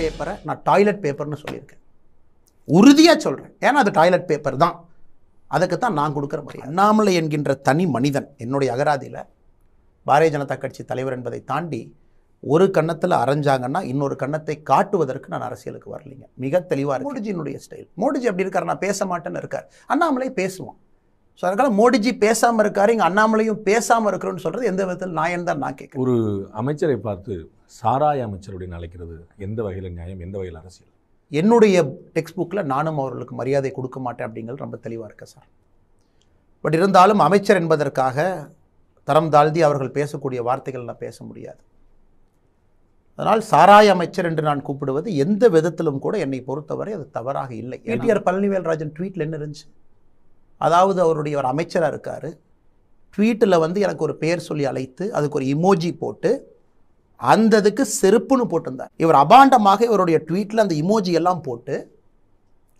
பேப்பரை நான் டாய்லெட் பேப்பர்னு சொல்லியிருக்கேன் உறுதியாக சொல்கிறேன் ஏன்னா அது டாய்லெட் பேப்பர் தான் அதுக்கு தான் நான் கொடுக்குற மாதிரி அண்ணாமலை என்கின்ற தனி மனிதன் என்னுடைய அகராதியில் பாரதிய ஜனதா கட்சி தலைவர் என்பதை தாண்டி ஒரு கன்னத்தில் அரைஞ்சாங்கன்னா இன்னொரு கன்னத்தை காட்டுவதற்கு நான் அரசியலுக்கு வரலைங்க மிக தெளிவாக மோடிஜியினுடைய ஸ்டைல் மோடிஜி அப்படி இருக்கார் நான் பேச மாட்டேன்னு இருக்கார் அண்ணாமலை பேசுவான் ஸோ அதனால் மோடிஜி பேசாமல் இருக்காரு இங்கே அண்ணாமலையும் பேசாமல் இருக்கிறோன்னு சொல்கிறது எந்த விதத்தில் நான் தான் நான் கேட்குறேன் ஒரு அமைச்சரை பார்த்து சாராய அமைச்சர் அப்படின்னு அழைக்கிறது எந்த வகையில் நியாயம் எந்த வகையில் அரசியல் என்னுடைய டெக்ஸ்ட் புக்கில் நானும் அவர்களுக்கு மரியாதை கொடுக்க மாட்டேன் அப்படிங்கிறது ரொம்ப தெளிவாக இருக்குது சார் பட் இருந்தாலும் அமைச்சர் என்பதற்காக தரம் தாழ்த்தி அவர்கள் பேசக்கூடிய வார்த்தைகள் நான் பேச முடியாது அதனால் சாராய அமைச்சர் என்று நான் கூப்பிடுவது எந்த விதத்திலும் கூட என்னை பொறுத்தவரை அது தவறாக இல்லை ஏடிஆர் பழனிவேல்ராஜன் ட்வீட்டில் என்ன இருந்துச்சு அதாவது அவருடைய ஒரு அமைச்சராக இருக்கார் ட்வீட்டில் வந்து எனக்கு ஒரு பெயர் சொல்லி அழைத்து அதுக்கு ஒரு இமோஜி போட்டு அந்த இதுக்கு செருப்புன்னு போட்டிருந்தார் இவர் அபாண்டமாக இவருடைய ட்வீட்டில் அந்த இமோஜி எல்லாம் போட்டு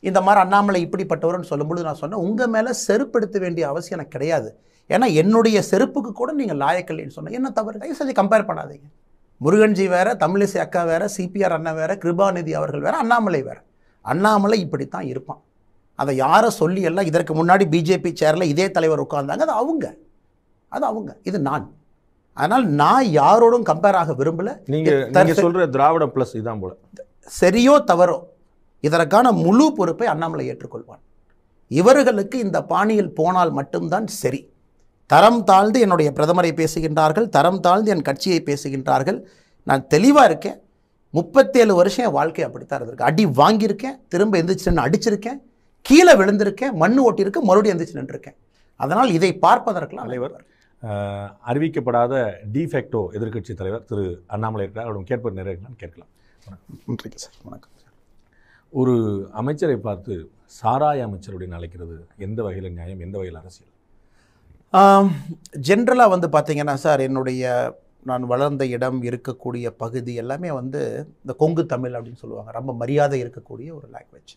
இந்த மாதிரி அண்ணாமலை இப்படிப்பட்டவர்னு சொல்லும்பொழுது நான் சொன்னேன் உங்கள் மேலே செருப்பு எடுத்த வேண்டிய அவசியம் எனக்கு கிடையாது ஏன்னா என்னுடைய செருப்புக்கு கூட நீங்கள் லாயக்கல்லைன்னு சொன்னேன் என்ன தவறு தயவு கம்பேர் பண்ணாதீங்க முருகன்ஜி வேற தமிழிசை அக்கா வேறு சிபிஆர் அண்ணன் வேறு கிருபாநிதி அவர்கள் வேற அண்ணாமலை வேறு அண்ணாமலை இப்படித்தான் இருப்பான் அதை யாரை சொல்லி எல்லாம் இதற்கு முன்னாடி பிஜேபி சேரில் இதே தலைவர் உட்கார்ந்தாங்க அது அவங்க அது அவங்க இது நான் அதனால் நான் யாரோடும் கம்பேர் ஆக விரும்பல நீங்கள் சொல்கிற திராவிட ப்ளஸ் இதான் போல சரியோ தவறோ இதற்கான முழு பொறுப்பை அண்ணாமலை ஏற்றுக்கொள்வான் இவர்களுக்கு இந்த பாணியில் போனால் மட்டும்தான் சரி தரம் தாழ்ந்து என்னுடைய பிரதமரை பேசுகின்றார்கள் தரம் தாழ்ந்து என் கட்சியை பேசுகின்றார்கள் நான் தெளிவாக இருக்கேன் முப்பத்தேழு வருஷம் என் வாழ்க்கை அப்படித்தான் இருந்திருக்கு அடி வாங்கியிருக்கேன் திரும்ப நின்று அடிச்சிருக்கேன் கீழே விழுந்திருக்கேன் மண் ஓட்டியிருக்கேன் மறுபடியும் எந்திரிச்சு நின்றுருக்கேன் அதனால் இதை பார்ப்பதற்கெல்லாம் அலைவர் அறிவிக்கப்படாத டிஃபெக்டோ எதிர்க்கட்சி தலைவர் திரு அண்ணாமலை இருக்கிறார் அவரும் கேட்பது நிறைய கேட்கலாம் நன்றி சார் வணக்கம் ஒரு அமைச்சரை பார்த்து சாராய அமைச்சர் அப்படின்னு அழைக்கிறது எந்த வகையில் நியாயம் எந்த வகையில் அரசியல் ஜென்ரலாக வந்து பார்த்திங்கன்னா சார் என்னுடைய நான் வளர்ந்த இடம் இருக்கக்கூடிய பகுதி எல்லாமே வந்து இந்த கொங்கு தமிழ் அப்படின்னு சொல்லுவாங்க ரொம்ப மரியாதை இருக்கக்கூடிய ஒரு லாங்குவேஜ்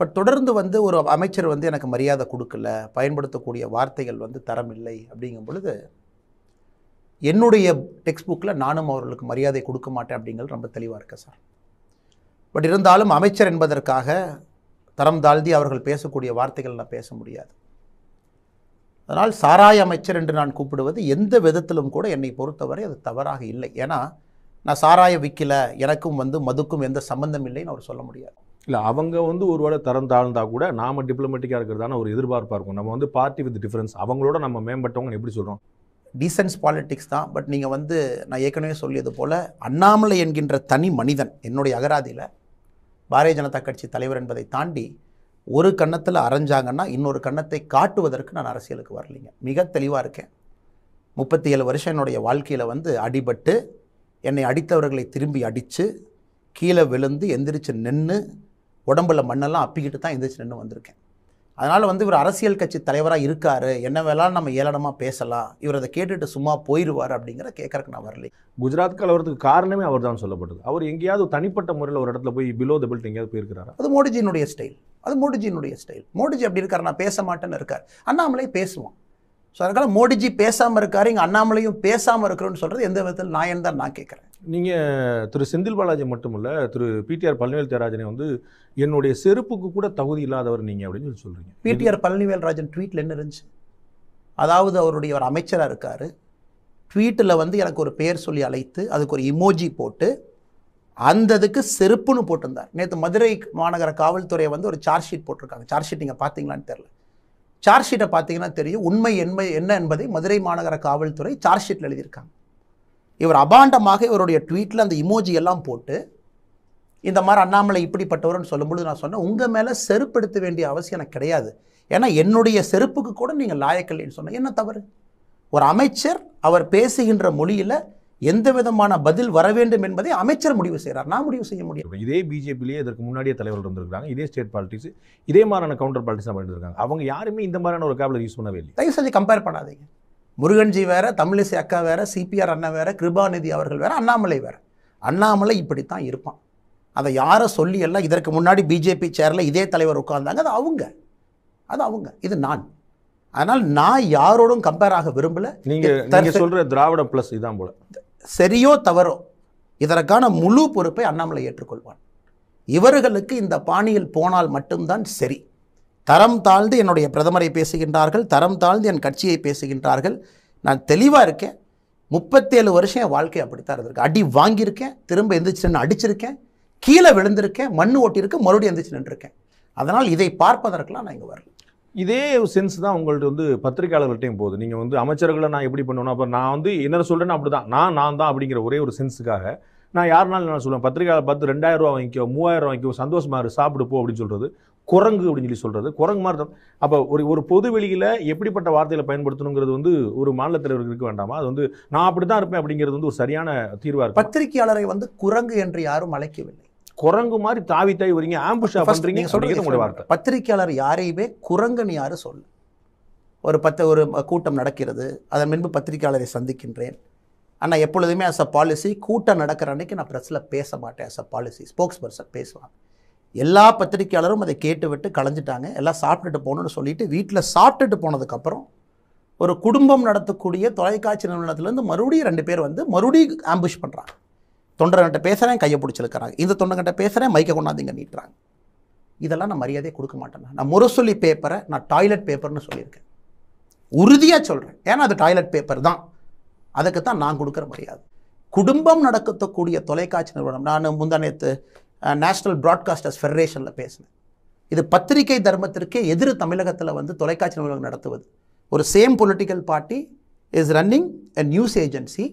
பட் தொடர்ந்து வந்து ஒரு அமைச்சர் வந்து எனக்கு மரியாதை கொடுக்கல பயன்படுத்தக்கூடிய வார்த்தைகள் வந்து தரம் இல்லை அப்படிங்கும் பொழுது என்னுடைய டெக்ஸ்ட் புக்கில் நானும் அவர்களுக்கு மரியாதை கொடுக்க மாட்டேன் அப்படிங்கிறது ரொம்ப தெளிவாக இருக்கு சார் பட் இருந்தாலும் அமைச்சர் என்பதற்காக தரம் தாழ்ந்தி அவர்கள் பேசக்கூடிய வார்த்தைகள் நான் பேச முடியாது அதனால் சாராய அமைச்சர் என்று நான் கூப்பிடுவது எந்த விதத்திலும் கூட என்னை பொறுத்தவரை அது தவறாக இல்லை ஏன்னா நான் சாராய விற்கல எனக்கும் வந்து மதுக்கும் எந்த சம்பந்தம் இல்லைன்னு அவர் சொல்ல முடியாது இல்லை அவங்க வந்து ஒரு வேளை தரம் தாழ்ந்தால் கூட நாம் டிப்ளமேட்டிக்காக இருக்கிறதான ஒரு எதிர்பார்ப்பாக இருக்கும் நம்ம வந்து பார்ட்டி வித் டிஃப்ரென்ஸ் அவங்களோட நம்ம மேம்பட்டவங்க எப்படி சொல்கிறோம் டீசன்ஸ் பாலிட்டிக்ஸ் தான் பட் நீங்கள் வந்து நான் ஏற்கனவே சொல்லியது போல் அண்ணாமலை என்கின்ற தனி மனிதன் என்னுடைய அகராதியில் பாரதிய ஜனதா கட்சி தலைவர் என்பதை தாண்டி ஒரு கன்னத்தில் அரைஞ்சாங்கன்னா இன்னொரு கன்னத்தை காட்டுவதற்கு நான் அரசியலுக்கு வரலைங்க மிக தெளிவாக இருக்கேன் முப்பத்தி ஏழு வருஷம் என்னுடைய வாழ்க்கையில் வந்து அடிபட்டு என்னை அடித்தவர்களை திரும்பி அடித்து கீழே விழுந்து எந்திரிச்சு நின்று உடம்புல மண்ணெல்லாம் அப்பிக்கிட்டு தான் எந்திரிச்சு நின்று வந்திருக்கேன் அதனால் வந்து இவர் அரசியல் கட்சி தலைவராக இருக்கார் என்ன வேணாலும் நம்ம ஏளனமாக பேசலாம் இவர் அதை கேட்டுட்டு சும்மா போயிடுவார் அப்படிங்கிற கேட்கறக்கு நான் வரல குஜராத் கலவரத்துக்கு காரணமே அவர் தான் சொல்லப்படுது அவர் எங்கேயாவது தனிப்பட்ட முறையில் ஒரு இடத்துல போய் பிலோ த பெல்ட் எங்கேயாவது போயிருக்கிறார் அது மோடிஜியினுடைய ஸ்டைல் அது மோடிஜியினுடைய ஸ்டைல் மோடிஜி அப்படி இருக்கார் நான் பேச மாட்டேன்னு இருக்கார் அண்ணாமலை பேசுவான் ஸோ அதனால் மோடிஜி பேசாமல் இருக்கார் இங்கே அண்ணாமலையும் பேசாமல் இருக்கிறோன்னு சொல்கிறது எந்த விதத்தில் நான் தான் நான் கேட்குறேன் நீங்கள் திரு செந்தில் பாலாஜி மட்டுமல்ல திரு பிடிஆர் பழனிவேல் தியராஜனை வந்து என்னுடைய செருப்புக்கு கூட தகுதி இல்லாதவர் நீங்கள் அப்படின்னு சொல்லி சொல்கிறீங்க பிடிஆர் பழனிவேல் ராஜன் ட்வீட்டில் என்ன இருந்துச்சு அதாவது அவருடைய ஒரு அமைச்சராக இருக்கார் ட்வீட்டில் வந்து எனக்கு ஒரு பேர் சொல்லி அழைத்து அதுக்கு ஒரு இமோஜி போட்டு அந்த இதுக்கு செருப்புன்னு போட்டிருந்தார் நேற்று மதுரை மாநகர காவல்துறையை வந்து ஒரு சார்ஜ் ஷீட் போட்டிருக்காங்க சார்ஜ் ஷீட் நீங்கள் பார்த்தீங்களான்னு தெரில சார்ஜ் ஷீட்டை பார்த்தீங்கன்னா தெரியும் உண்மை என்மை என்ன என்பதை மதுரை மாநகர காவல்துறை சார்ஜ் ஷீட்டில் எழுதியிருக்காங்க இவர் அபாண்டமாக இவருடைய ட்வீட்டில் அந்த இமோஜி எல்லாம் போட்டு இந்த மாதிரி அண்ணாமலை இப்படிப்பட்டவர்னு சொல்லும்பொழுது நான் சொன்னேன் உங்கள் மேலே செருப்படுத்த வேண்டிய அவசியம் எனக்கு கிடையாது ஏன்னா என்னுடைய செருப்புக்கு கூட நீங்கள் லாயக்கல்லைன்னு சொன்னேன் என்ன தவறு ஒரு அமைச்சர் அவர் பேசுகின்ற மொழியில் எந்த விதமான பதில் வர வேண்டும் என்பதை அமைச்சர் முடிவு செய்கிறார் நான் முடிவு செய்ய முடியும் இதே பிஜேபிலேயே இதற்கு முன்னாடியே தலைவர்கள் இருந்திருக்காங்க இதே ஸ்டேட் பாலிட்டிக்ஸ் இதே மாதிரியான கவுண்டர் பாலிட்டிக்ஸ் பண்ணிட்டு இருக்காங்க அவங்க யாருமே இந்த மாதிரியான ஒரு கேபிள் யூஸ் பண்ணவே இல்லை தயவு செஞ்சு கம்பேர் பண்ணாதீங்க முருகன்ஜி வேற தமிழிசை அக்கா வேற சிபிஆர் அண்ணன் வேற கிருபாநிதி அவர்கள் வேற அண்ணாமலை வேற அண்ணாமலை இப்படித்தான் இருப்பான் அதை யாரை சொல்லி எல்லாம் இதற்கு முன்னாடி பிஜேபி சேரில் இதே தலைவர் உட்கார்ந்தாங்க அது அவங்க அது அவங்க இது நான் அதனால் நான் யாரோடும் கம்பேர் ஆக விரும்பலை நீங்கள் நீங்கள் சொல்கிற திராவிட ப்ளஸ் இதான் போல சரியோ தவறோ இதற்கான முழு பொறுப்பை அண்ணாமலை ஏற்றுக்கொள்வான் இவர்களுக்கு இந்த பாணியில் போனால் மட்டும்தான் சரி தரம் தாழ்ந்து என்னுடைய பிரதமரை பேசுகின்றார்கள் தரம் தாழ்ந்து என் கட்சியை பேசுகின்றார்கள் நான் தெளிவாக இருக்கேன் முப்பத்தேழு வருஷம் என் வாழ்க்கை அப்படித்தான் இருந்திருக்கு அடி வாங்கியிருக்கேன் திரும்ப எந்திரிச்சு அடிச்சிருக்கேன் கீழே விழுந்திருக்கேன் மண் ஓட்டியிருக்கேன் மறுபடியும் எந்திரிச்சு நின்றுருக்கேன் அதனால் இதை பார்ப்பதற்கெல்லாம் நான் இங்கே வரேன் இதே சென்ஸ் தான் உங்கள்கிட்ட வந்து பத்திரிகையாளர்கள்ட்டையும் போகுது நீங்கள் வந்து அமைச்சர்களை நான் எப்படி பண்ணணும் அப்போ நான் வந்து என்ன சொல்கிறேன்னு அப்படி தான் நான் நான் தான் அப்படிங்கிற ஒரே ஒரு சென்ஸுக்காக நான் யாருனாலும் என்ன சொல்லுவேன் பத்திரிகையாளர் பார்த்து ரெண்டாயிரம் ரூபா வாங்கிக்கோ மூவாயிரம் ரூபா வாங்கிக்கோ சந்தோஷமாக சாப்பிடுப்போம் சாப்பிடு போ அப்படின்னு சொல்கிறது குரங்கு அப்படின்னு சொல்லி சொல்கிறது குரங்கு மாதிரி தான் அப்போ ஒரு ஒரு பொது வெளியில் எப்படிப்பட்ட வார்த்தையில் பயன்படுத்தணுங்கிறது வந்து ஒரு மாநில இருக்க வேண்டாமா அது வந்து நான் அப்படி தான் இருப்பேன் அப்படிங்கிறது வந்து ஒரு சரியான தீர்வாக இருக்கும் பத்திரிகையாளரை வந்து குரங்கு என்று யாரும் அழைக்கவில்லை குரங்கு மாதிரி தாவி தாவி வரீங்க ஆம்புஷா பண்ணுறீங்க சொல்கிறீங்க வார்த்தை பத்திரிகையாளர் யாரையுமே குரங்குன்னு யாரும் சொல்லு ஒரு பத்து ஒரு கூட்டம் நடக்கிறது அதன் முன்பு பத்திரிகையாளரை சந்திக்கின்றேன் ஆனால் எப்பொழுதுமே அஸ் அ பாலிசி கூட்டம் நடக்கிற அன்னைக்கு நான் ப்ரெஸ்ஸில் பேச மாட்டேன் as a policy spokesperson பேசுவாங்க எல்லா பத்திரிக்கையாளரும் அதை கேட்டுவிட்டு கலைஞ்சிட்டாங்க எல்லாம் சாப்பிட்டுட்டு போகணும்னு சொல்லிவிட்டு வீட்டில் சாப்பிட்டுட்டு போனதுக்கப்புறம் ஒரு குடும்பம் நடத்தக்கூடிய தொலைக்காட்சி நிறுவனத்துலேருந்து மறுபடியும் ரெண்டு பேர் வந்து மறுபடியும் ஆம்புஷ் பண்ணுறாங்க தொண்டர்கிட்ட பேசுகிறேன் கையை பிடிச்சிருக்கிறாங்க இந்த தொண்டர்கிட்ட பேசுகிறேன் மைக்க கொண்டாந்து நீட்டுறாங்க இதெல்லாம் நான் மரியாதையை கொடுக்க மாட்டேன் நான் முரசொலி பேப்பரை நான் டாய்லெட் பேப்பர்னு சொல்லியிருக்கேன் உறுதியாக சொல்கிறேன் ஏன்னா அது டாய்லெட் பேப்பர் தான் அதுக்கு தான் நான் கொடுக்குற மரியாதை குடும்பம் நடக்கத்தக்கூடிய தொலைக்காட்சி நிறுவனம் நான் முந்தனேத்து நேஷ்னல் ப்ராட்காஸ்டர்ஸ் ஃபெடரேஷனில் பேசினேன் இது பத்திரிகை தர்மத்திற்கு எதிர் தமிழகத்தில் வந்து தொலைக்காட்சி நிறுவனம் நடத்துவது ஒரு same political party is running a news agency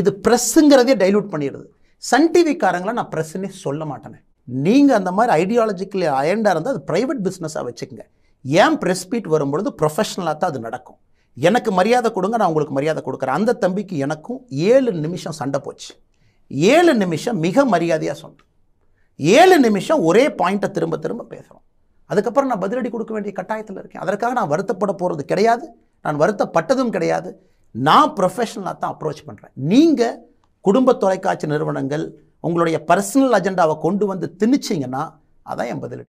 இது ப்ரெஸ்ஸுங்கிறதே டைல்யூட் பண்ணிடுது சன் டிவிக்காரங்களாம் நான் ப்ரெஸ்ஸுன்னே சொல்ல மாட்டேனே நீங்கள் அந்த மாதிரி ஐடியாலஜிக்கலி அயண்டாக இருந்தால் அது ப்ரைவேட் பிஸ்னஸாக வச்சுக்கோங்க ஏன் ப்ரெஸ் பீட் வரும்பொழுது ப்ரொஃபஷனலாக தான் அது நடக்கும் எனக்கு மரியாதை கொடுங்க நான் உங்களுக்கு மரியாதை கொடுக்குறேன் அந்த தம்பிக்கு எனக்கும் ஏழு நிமிஷம் சண்டை போச்சு ஏழு நிமிஷம் மிக மரியாதையாக சொன்னேன் ஏழு நிமிஷம் ஒரே பாயிண்ட்டை திரும்ப திரும்ப பேசுகிறோம் அதுக்கப்புறம் நான் பதிலடி கொடுக்க வேண்டிய கட்டாயத்தில் இருக்கேன் அதற்காக நான் வருத்தப்பட போகிறது கிடையாது நான் வருத்தப்பட்டதும் கிடையாது நான் ப்ரொஃபஷனலாக தான் அப்ரோச் பண்ணுறேன் நீங்கள் குடும்ப தொலைக்காட்சி நிறுவனங்கள் உங்களுடைய பர்சனல் அஜெண்டாவை கொண்டு வந்து திணிச்சிங்கன்னா அதான் என் பதிலடி